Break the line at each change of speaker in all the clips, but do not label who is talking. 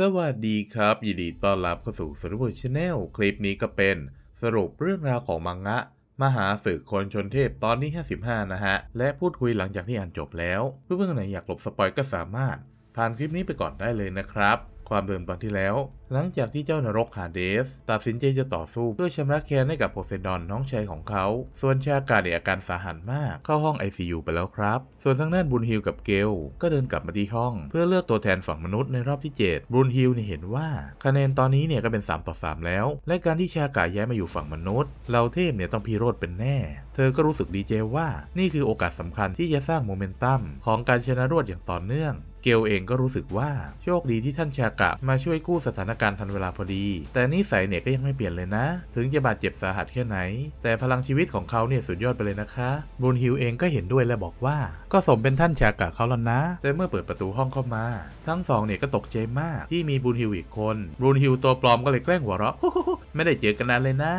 สวัสดีครับ ยินดีต้อนรับเข้าสู่สรุปชาแนลคลิปนี้ก็เป็น สรุปเรื่องราวของมังงะ มหาสึกคนชนเทพตอนนี้55 นะฮะ และพูดคุยหลังจากที่อ่านจบแล้ว เพื่อนๆไหนอยากหลบสปอยก็สามารถ ผ่านคลิปนี้ไปก่อนได้เลยนะครับความเดิมตอนที่แล้ว หลังจากที่เจ้านรกหาเดสตัดสินใจจะต่อสู้เพื่อชำระแค้นให้กับโพเซดอนน้องชายของเขา ส่วนชากาใดอาการสาหัสมากเข้าห้อง ICU ไปแล้วครับ ส่วนทางด้านบุญฮิลกับเกลก็เดินกลับมาที่ห้อง เพื่อเลือกตัวแทนฝั่งมนุษย์ในรอบที่ 7 บุญฮิลเนี่ยเห็นว่า คะแนนตอนนี้เนี่ยก็เป็น3ต่อ3 แล้ว และการที่ชากาย้ายมาอยู่ฝั่งมนุษย์ เราเทพเนี่ยต้องพิโรธเป็นแน่ เธอก็รู้สึกดีใจว่า นี่คือโอกาสสำคัญที่จะสร้างโมเมนตัมของการชนะรวดอย่างต่อเนื่องเกลเองก็รู้สึกว่าโชคดีที่ท่านชากะมาช่วยกู้สถานการณ์ทันเวลาพอดี แต่นิสัยเนี่ยก็ยังไม่เปลี่ยนเลยนะ ถึงจะบาดเจ็บสาหัสแค่ไหน แต่พลังชีวิตของเขาเนี่ยสุดยอดไปเลยนะคะบุญฮิวเองก็เห็นด้วยและบอกว่า ก็สมเป็นท่านชากะเขาแล้วนะ แต่เมื่อเปิดประตูห้องเข้ามา ทั้งสองเนี่ยก็ตกใจมากที่มีบุญฮิวอีกคนบุญฮิวตัวปลอมก็เลยแกล้งหัวเราะไม่ได้เจอกันนานเลยนะ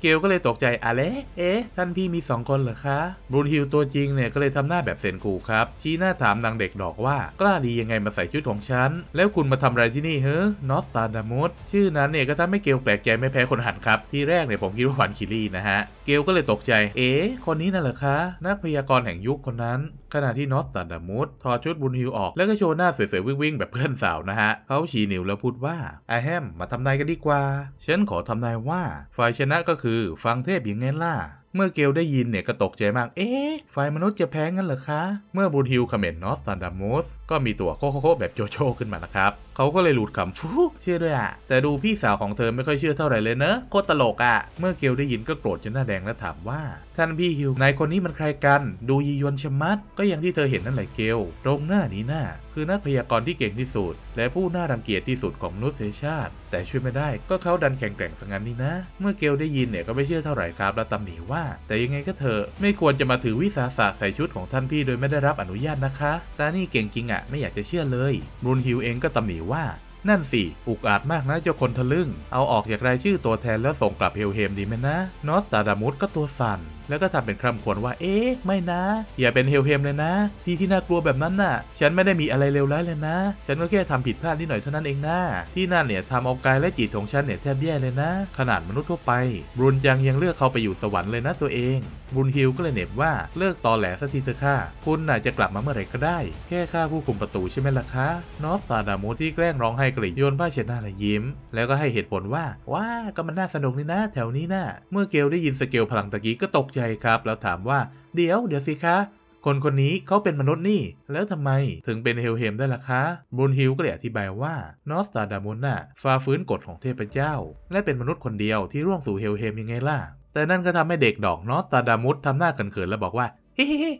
เกลก็เลยตกใจ อะไรเอ๊ะ ท่านพี่มีสองคนเหรอคะ บรูฮิลตัวจริงเนี่ยก็เลยทำหน้าแบบเซนคูครับ ชี้หน้าถามนางเด็กดอกว่า กล้าดียังไงมาใส่ชุดของฉัน แล้วคุณมาทำอะไรที่นี่เฮ้นอสตาดามุสชื่อนั้นเนี่ย ก็ทำให้เกลแปลกใจไม่แพ้คนหันครับ ที่แรกเนี่ย ผมคิดว่าหวันคิรีนะฮะเกลก็เลยตกใจ เอ๋คนนี้น่ะเหรอคะ นักพยากรณ์แห่งยุคคนนั้น ขณะที่นอตตันดามูดถอดชุดบุญฮิวออก แล้วก็โชว์หน้าสวยๆวิ่งๆแบบเพื่อนสาวนะฮะ เขาชี้นิ้วแล้วพูดว่าไอแฮม มาทำนายกันดีกว่า ฉันขอทำนายว่าฝ่ายชนะก็คือ ฟังเทพอย่างเงล่ะเมื่อเกลได้ยินเนี่ยก็ตกใจมาก เอ๊ะฝ่ายมนุษย์จะแพ้งั้นเหรอคะ เมื่อบูฮิวคอมเมนต์นอสซันดามูสก็มีตัวโคโค่แบบโจโจขึ้นมานะครับ เขาก็เลยหลุดคำฟูเชื่อด้วยอะ แต่ดูพี่สาวของเธอไม่ค่อยเชื่อเท่าไหร่เลยเนอะ โคตรตลกอะเมื่อเกลได้ยินก็โกรธจนหน้าแดงและถามว่า ท่านพี่ฮิวนายคนนี้มันใครกัน ดูยียวนชมัด ก็อย่างที่เธอเห็นนั่นแหละเกลตรงหน้านี้หน้าคือนักพยากรณ์ที่เก่งที่สุด และผู้น่ารังเกียจที่สุดของมนุษยชาติ แต่ช่วยไม่ได้ก็เขาดันแข่งแกร่งสังงันนี้นะ เมื่อเกลได้ยินเนี่ยก็ไม่เชื่อเท่าไหร่ครับและตำหนิว่า แต่ยังไงก็เถอะไม่ควรจะมาถือวิสาสะใส่ชุดของท่านพี่โดยไม่ได้รับอนุญาตนะคะตานี่เก่งจริงอะไม่อยากจะเชื่อเลยรุนฮิวเองก็ตำหนิว่า นั่นสิอุกอาจมากนะเจ้าคนทะลึ่ง เอาออกจากรายชื่อตัวแทนแล้วส่งกลับเฮลเฮมดีไหมนะ นอสตาดามุสก็ตัวสั่นแล้วก็ทำเป็นคร่ำควรวว่าเอ๊ะไม่นะอย่าเป็นเฮลเฮมเลยนะ ที่ที่น่ากลัวแบบนั้นน่ะฉันไม่ได้มีอะไรเลวร้ายเลยนะ ฉันก็แค่ทำผิดพลาดนิดหน่อยเท่านั้นเองนะที่นั่นเนี่ยทำเอากายและจิตของฉันเนี่ยแทบแย่เลยนะ ขนาดมนุษย์ทั่วไปบรุนยังยังเลือกเขาไปอยู่สวรรค์เลยนะ ตัวเอง บุญฮิลก็เลยเน็บว่า เลิกตอแหลสักทีเถอะค่ะคุณน่ะจะกลับมาเมื่อไหร่ก็ได้ แค่ข้าผู้คุมประตูใช่ไหมล่ะคะนอสตาดามูที่แกล้งร้องไห้กรีดโยนผ้าเช็ดหน้าและยิ้ม แล้วก็ให้เหตุผลว่าว้าก็มันน่าสนุกนี่นะ แถวนี้นะ่ะเมื่อเกลได้ยินสเกลพลังตะกี้ก็ตกใจใช่ครับ แล้วถามว่าเดี๋ยวเดี๋ยวสิคะ คนคนนี้เขาเป็นมนุษย์นี่ แล้วทำไมถึงเป็นเฮลเฮมได้ล่ะคะ บุนฮิวก็เลยอธิบายว่า นอสตาดามุนน่ะฝ่าฝืนกฎของเทพเจ้า และเป็นมนุษย์คนเดียวที่ร่วงสู่เฮลเฮมยังไงล่ะ แต่นั่นก็ทำให้เด็กดอกนอสตาดามุสทำหน้าเขินๆแล้วบอกว่า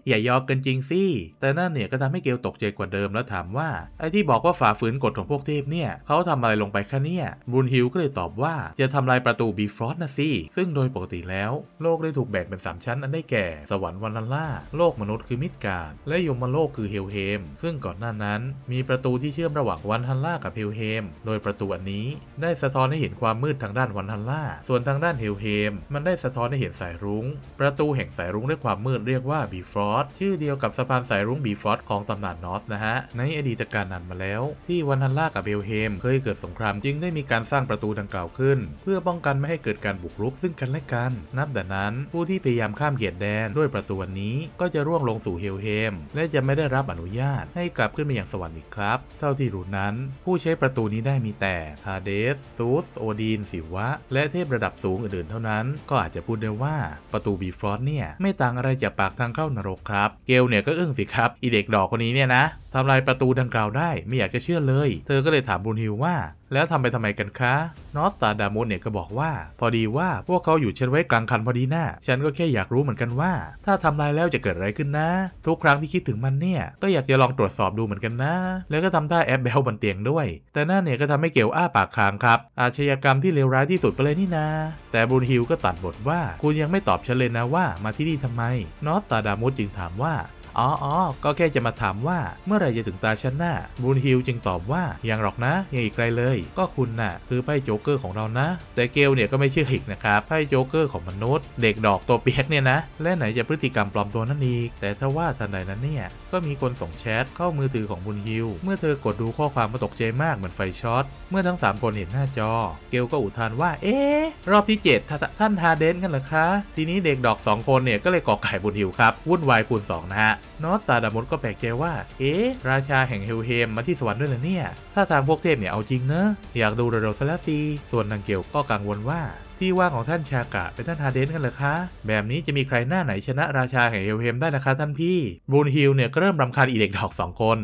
อย่ายอกกันจริงสิ แต่นั่นเนี่ยก็ทำให้เกลตกใจกว่าเดิมแล้วถามว่า ไอ้ที่บอกว่าฝ่าฝืนกฎของพวกเทพเนี่ย เขาทำอะไรลงไปคะเนี่ย บุนฮิลก็เลยตอบว่าจะทำลายประตูบีฟรอสนะสิ ซึ่งโดยปกติแล้วโลกได้ถูกแบ่งเป็น 3 ชั้นอันได้แก่สวรรค์วันล่า โลกมนุษย์คือมิดการและยมโลกคือเฮลเฮม ซึ่งก่อนหน้านั้นมีประตูที่เชื่อมระหว่างวันฮันล่ากับเฮลเฮม โดยประตูอันนี้ได้สะท้อนให้เห็นความมืดทางด้านวันฮันล่า ส่วนทางด้านเฮลเฮม มันได้สะท้อนให้เห็นสายรุง้ง ประตูแห่งสายรุ้งด้วยความมืดเรียกว่าบีฟรอสชื่อเดียวกับสะพานสายรุ้งบีฟรอสของตำนานนอสนะฮะ ในอดีตการนานมาแล้ว ที่วันฮันล่ากับเบลเฮม เคยเกิดสงครามจึงได้มีการสร้างประตูดังกล่าวขึ้น เพื่อป้องกันไม่ให้เกิดการบุกรุกซึ่งกันและกัน นับแต่นั้น ผู้ที่พยายามข้ามเขตแดนด้วยประตูนี้ก็จะร่วงลงสู่เฮลเฮม และจะไม่ได้รับอนุญาตให้กลับขึ้นมาอย่างสวรรค์อีกครับ เท่าที่รู้นั้น ผู้ใช้ประตูนี้ได้มีแต่ฮาเดสซูสโอดีนสิวะ และเทพระดับสูงอื่นๆเท่านั้น ก็อาจจะพูดได้ว่าประตูบีฟรอสเนี่ยไม่ต่างอะไรจากปากทางางเข้านรกครับ เกลเนี่ยก็อึ้งสิครับอีเด็กดอกคนนี้เนี่ยนะทำลายประตูดังกล่าวได้ไม่อยากจะเชื่อเลย เธอก็เลยถามบุญฮิวว่า แล้วทำไปทำไมกันคะ นอสตาดามอนเนี่ยก็บอกว่า พอดีว่าพวกเขาอยู่เชนไว้กลางคันพอดีนะ่าฉันก็แค่อยากรู้เหมือนกันว่า ถ้าทำลายแล้วจะเกิดอะไรขึ้นนะ ทุกครั้งที่คิดถึงมันเนี่ย ก็อยากจะลองตรวจสอบดูเหมือนกันนะ แล้วก็ทำท่าแอบแบลบนเตียงด้วย แต่หน้าเนี่ยก็ทำให้เกลอ้าปากค้างครับอาชญากรรมที่เลวร้ายที่สุดไปเลยนี่นาแต่บุญฮิวก็ตัดบทว่า คุณยังไม่ตอบฉันเลยนะว่า มาที่นี่ทำไม นอสตาดามอนจึงถามว่าอ๋อๆก็แค่จะมาถามว่าเมื่อไรจะถึงตาชันน้ะบูนฮิลจึงตอบว่า ยังหรอกนะยังอีกไกลเลย ก็คุณน่ะ คือไพ่โจ๊กเกอร์ของเรานะ แต่เกลเนี่ยก็ไม่เชื่ออีกนะครับไพ่โจ๊กเกอร์ของมนุษย์ เด็กดอกตัวเปียกเนี่ยนะ และไหนจะพฤติกรรมปลอมตัวนั่นอีกแต่ถ้าว่าทันใดนั้นเนี่ย ก็มีคนส่งแชท เข้ามือถือของบุนฮิลเมื่อเธอกดดูข้อความก็ตกใจมากเหมือนไฟช็อต เมื่อทั้ง 3 คนเห็นหน้าจอเกลก็อุทานว่า เอ๊ะรอบที่7ท่านฮาเดนกันเหรอคะ ทีนี้เด็กดอก 2 คนเนี่ยก็เลยก่อไก่บุนฮิลครับวุ่นวายคูณ2นะฮะนอตตาดามดก็แปลกใจว่า เอ๊ะ ราชาแห่งเฮลเฮมมาที่สวรรค์ด้วยเหรอเนี่ย ถ้าทางพวกเทพเนี่ยเอาจริงเนอะ อยากดูเราๆซะละสิส่วนนางเกลก็กังวลว่า ที่ว่างของท่านชากะ เป็นท่านฮาเดนกันเหรอคะ แบบนี้จะมีใครหน้าไหนชนะราชาแห่งเฮลเฮมได้นะคะท่านพี่ บูนฮิลเนี่ยก็เริ่มรำคาญอีเด็กดอกสองคน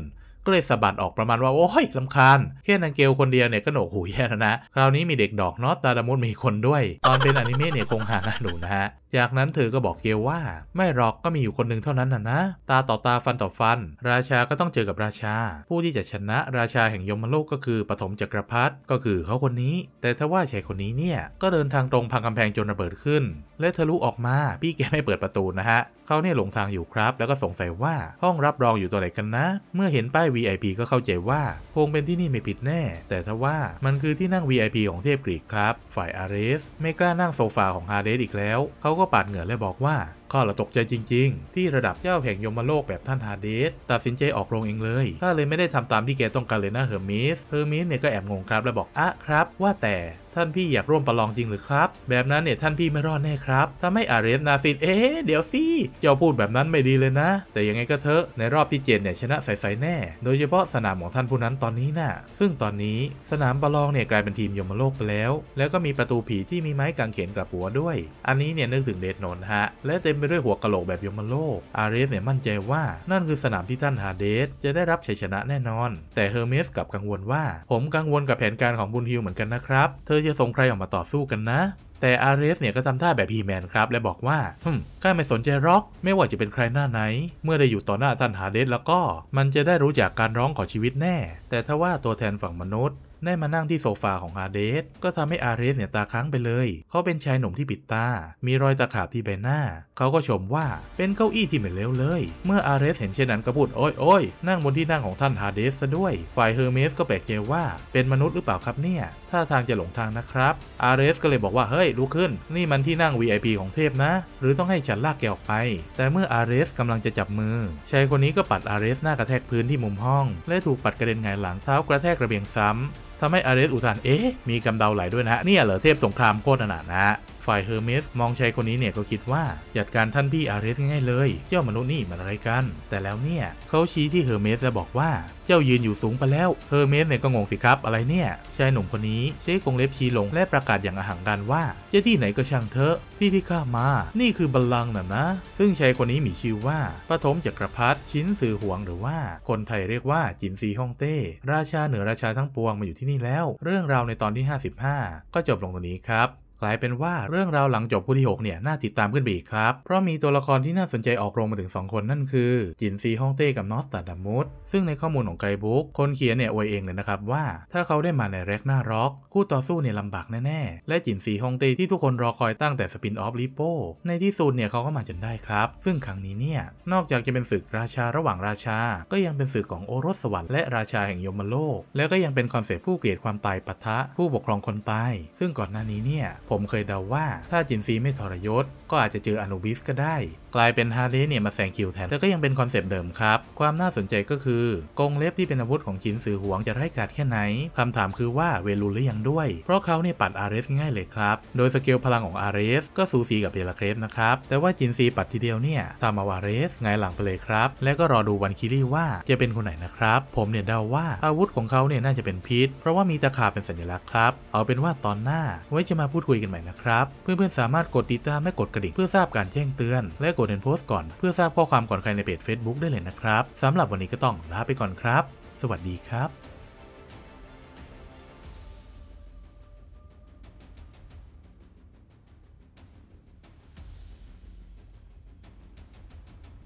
ก็เลยสะบัดออกประมาณว่าโอ้ยลำคาญ แค่นางเกลคนเดียวเนี่ย ก็หนกหูแย่แล้วนะ คราวนี้มีเด็กดอกนอตตาดมุดมีคนด้วย ตอนเป็นอนิเมะเนี่ยคงหาหน้าหนูนะฮะ จากนั้นเธอก็บอกเกลว่า ไม่หรอกก็มีอยู่คนหนึ่งเท่านั้นนะนะ ตาต่อตาฟันต่อฟัน ราชาก็ต้องเจอกับราชา ผู้ที่จะชนะ ราชาแห่งยมโลกก็คือปฐมจักรพรรดิก็คือเขาคนนี้แต่ถ้าว่าชายคนนี้เนี่ยก็เดินทางตรงพังกำแพงจนระเบิดขึ้น และทะลุออกมาพี่แกไม่เปิดประตูนะฮะเขาเนี่ยหลงทางอยู่ครับ แล้วก็สงสัยว่าห้องรับรองอยู่ตัวไหนกันนะ เมื่อเห็นป้าย VIP ก็เข้าใจว่าคงเป็นที่นี่ไม่ผิดแน่ แต่ถ้าว่ามันคือที่นั่ง VIP ของเทพกรีกครับ ฝ่ายอารรสไม่กล้านั่งโซฟาของฮาเดสอีกแล้ว เขาก็ปาดเหงื่อและบอกว่าข้าละตกใจจริงๆ ที่ระดับเจ้าแห่งยมโลกแบบท่านฮาเดส ตัดสินใจออกโรงเองเลยข้าเลยไม่ได้ทำตามที่แกต้องการเลยนะเฮอร์มิสเฮอร์มิสเนี่ยก็แอบงงครับและบอกอะครับว่าแต่ท่านพี่อยากร่วมประลองจริงหรือครับ แบบนั้นเนี่ยท่านพี่ไม่รอดแน่ครับถ้าไม่อารีสนาฟินเอ๊เดี๋ยวสิเจ้าพูดแบบนั้นไม่ดีเลยนะ แต่ยังไงก็เถอะในรอบที่เจนเนี่ยชนะใสๆแน่ โดยเฉพาะสนามของท่านผู้นั้นตอนนี้นะ่ะซึ่งตอนนี้สนามประลองเนี่ยกลายเป็นทีมยมโลกไปแล้ว แล้วก็มีประตูผีที่มีไม้กางเขนกลับหัว ด้วย อันนี้เนี่ยนึกถึงเดดนนฮะและเต็มไปด้วยหัวกะโหลกแบบยมโลกอารีสเนี่ยมั่นใจว่านั่นคือสนามที่ท่านฮาเดส จะได้รับชัยชนะแน่นอน แต่เฮอร์เมสกับกังวลว่า ผมกังวลกับแผนการของบุญฮิวเหมือนกันนะครับ เธอจะส่งใครออกมาต่อสู้กันนะ แต่อารีสเนี่ยก็ทำท่าแบบฮีแมนครับ และบอกว่าฮึมข้าไม่สนใจร็อก ไม่ว่าจะเป็นใครหน้าไหน เมื่อได้อยู่ต่อหน้าท่านฮาเดสแล้วก็ มันจะได้รู้จากการร้องขอชีวิตแน่ แต่ถ้าว่าตัวแทนฝั่งมนุษย์ได้มานั่งที่โซฟาของอาเดสก็ทำให้อาเรสเนี่ยตาค้างไปเลย เขาเป็นชายหนุ่มที่ปิดตา มีรอยตะขาบที่ใบหน้า เขาก็ชมว่าเป็นเก้าอี้ที่เหมือนเลวเลย เมื่ออาเรสเห็นเช่นนั้นก็พูดโอ้ยโอ้ยนั่งบนที่นั่งของท่านฮาเดสซะด้วย ฝ่ายเฮอร์เมสก็แปลกใจว่า เป็นมนุษย์หรือเปล่าครับเนี่ยท่าทางจะหลงทางนะครับอาเรสก็เลยบอกว่าเฮ้ยลุกขึ้น นี่มันที่นั่ง VIP ของเทพนะ หรือต้องให้ฉันลากแกออกไป แต่เมื่ออาเรสกำลังจะจับมือชายคนนี้ก็ปัดอาเรสหน้ากระแทกพื้นที่มุมห้อง และถูกปัดกระเด็นหงายหลังเท้ากระแทกระเบียงซ้ำทำให้อาริสอุทาน เอ๊ะ มีกำเดาไหลด้วยนะฮะเนี่ยเหรอเทพ สงคราม โคตรขนาดนะฮะฝ่ายเฮอร์เมสมองชายคนนี้เนี่ยก็คิดว่าจัดการท่านพี่อาริสง่ายๆเลย เจ้ามนุษย์นี่มันอะไรกัน แต่แล้วเนี่ย เขาชี้ที่เฮอร์เมสและบอกว่า เจ้ายืนอยู่สูงไปแล้ว เฮอร์เมสเนี่ย ก็งงสิครับอะไรเนี่ยชายหนุ่มคนนี้ใช้กรงเล็บชี้ลงและประกาศอย่างอหังการว่า จะที่ไหนก็ช่างเถอะที่ที่ข้ามา นี่คือบัลลังก์นะนะ ซึ่งชายคนนี้มีชื่อว่าปฐมจักรพรรดิชิ้นสือหวงหรือว่า คนไทยเรียกว่าจินซีฮ่องเต้ ราชาเหนือราชาทั้งปวงมาอยู่ที่นี่แล้ว เรื่องราวในตอนที่55ก็จบลงตรงนี้ครับกลายเป็นว่าเรื่องราวหลังจบผู้ที่6เนี่ย น่าติดตามขึ้นไปอีกครับ เพราะมีตัวละครที่น่าสนใจออกโรงมาถึง 2 คนนั่นคือ จินซีฮ่องเต้กับนอสตาดามุสซึ่งในข้อมูลของไกบุ๊กคนเขียนเนี่ยอวยเองเลยนะครับว่า ถ้าเขาได้มาในแร็กหน้าร็อก คู่ต่อสู้เนี่ยลำบากแน่ ๆ และจินซีฮ่องเต้ที่ทุกคนรอคอยตั้งแต่สปินออฟลิโปในที่สุดเนี่ยเขาก็มาจนได้ครับ ซึ่งครั้งนี้เนี่ยนอกจากจะเป็นศึกราชาระหว่างราชา ก็ยังเป็นศึกของโอรสสวรรค์และราชาแห่งยมโลก แล้วก็ยังเป็นคอนเซปต์ผู้เกลียดความตายปะทะผู้ปกครองคนตายซึ่งก่อนหน้านี้เนี่ยผมเคยเดาว่าถ้าจินซีไม่ทรยศก็อาจจะเจออนุบิสก็ได้ กลายเป็นฮาร์เลเนี่ยมาแซงคิวแทนแต่ก็ยังเป็นคอนเซปต์เดิมครับ ความน่าสนใจก็คือกงเล็บที่เป็นอาวุธของจินซือหวงจะไร้กาดแค่ไหน คำถามคือว่าเวลูหรือยังด้วย เพราะเขาเนี่ยปัดอารสง่ายเลยครับ โดยสเกลพลังของอารสก็สูสีกับเบลเครนะครับแต่ว่าจินซีปัดทีเดียวเนี่ยทำเอาอาร์เสง่ายหลังไปเลยครับ และก็รอดูวันคิรี่ว่าจะเป็นคนไหนนะครับผมเนี่ยเดาว่าอาวุธของเขาเนี่ยน่าจะเป็นพิษเพราะว่ามีตะขาเป็นสัญลักษณ์ครับเอาเป็นว่าตอนหน้าไว้จะมาพูดคุยยกันใหม่นะครับ เพื่อนๆสามารถกดติดตามและกดกระดิ่งเพื่อทราบการแจ้งเตือน และกดเห็นโพสต์ก่อนเพื่อทราบข้อความก่อนใครในเพจ Facebook ได้เลยนะครับ สำหรับวันนี้ก็ต้องลาไปก่อนครับ สวัสดีครับ